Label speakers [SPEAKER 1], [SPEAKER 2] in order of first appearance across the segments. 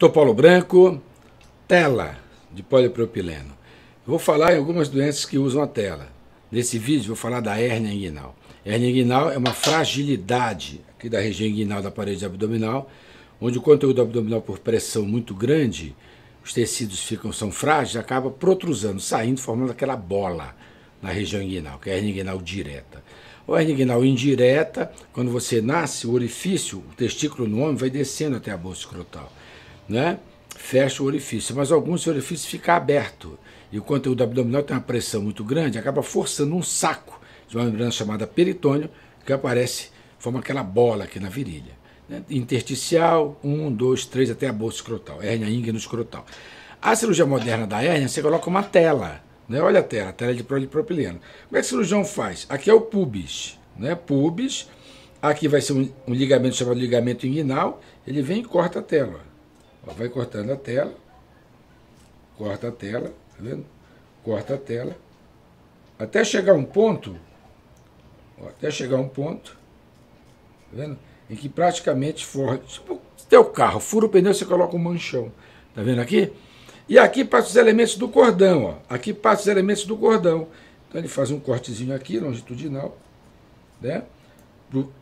[SPEAKER 1] Topolo branco, tela de polipropileno. vou falar em algumas doenças que usam a tela. Nesse vídeo vou falar da hérnia inguinal. hérnia inguinal é uma fragilidade aqui da região inguinal da parede abdominal, onde o conteúdo abdominal por pressão muito grande, os tecidos ficam são frágeis, acaba protrusando, saindo, formando aquela bola na região inguinal, que é a hernia inguinal direta. Ou a hernia inguinal indireta, quando você nasce, o orifício, o testículo no homem vai descendo até a bolsa escrotal né, fecha o orifício, mas alguns orifícios ficam abertos. E o conteúdo abdominal tem uma pressão muito grande, acaba forçando um saco de uma membrana chamada peritônio, que aparece, forma aquela bola aqui na virilha. Né? Intersticial, um, dois, três, até a bolsa escrotal, hérnia ínguia no escrotal. A cirurgia moderna da hérnia, você coloca uma tela, né? olha a tela, a tela de polipropileno. Como é que o cirurgião faz? Aqui é o pubis, né? pubis, aqui vai ser um, um ligamento chamado ligamento inguinal, ele vem e corta a tela, Ó, vai cortando a tela, corta a tela, tá vendo? Corta a tela, até chegar um ponto, ó, até chegar um ponto, tá vendo? Em que praticamente forra, tipo, teu carro fura o pneu, você coloca um manchão, tá vendo aqui? E aqui passa os elementos do cordão, ó. Aqui passa os elementos do cordão. Então ele faz um cortezinho aqui, longitudinal, né?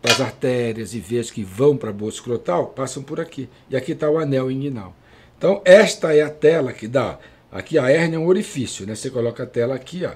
[SPEAKER 1] as artérias e veias que vão para a bolsa escrotal passam por aqui. E aqui está o anel inguinal. Então, esta é a tela que dá. Aqui a hérnia é um orifício, né? Você coloca a tela aqui, ó.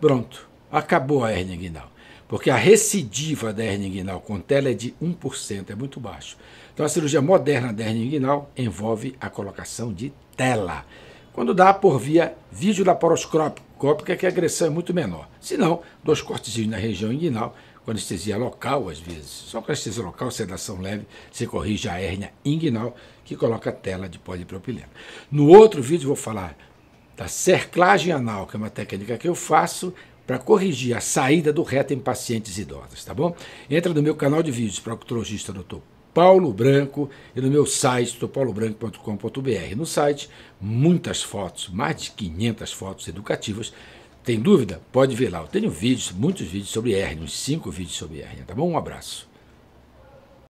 [SPEAKER 1] Pronto. Acabou a hérnia inguinal. Porque a recidiva da hérnia inguinal com tela é de 1%, é muito baixo. Então, a cirurgia moderna da hérnia inguinal envolve a colocação de tela. Quando dá por via videolaparoscópica, que a agressão é muito menor. Se não, dois cortezinhos na região inguinal com anestesia local, às vezes. Só com anestesia local, sedação leve, você corrige a hérnia inguinal, que coloca a tela de polipropileno. No outro vídeo vou falar da cerclagem anal, que é uma técnica que eu faço para corrigir a saída do reto em pacientes idosos, tá bom? Entra no meu canal de vídeos, proctologista doutor Paulo Branco e no meu site, paulobranco.com.br. No site, muitas fotos, mais de 500 fotos educativas tem dúvida? Pode ver lá. Eu tenho vídeos, muitos vídeos sobre hérnia, uns cinco vídeos sobre hérnia, tá bom? Um abraço.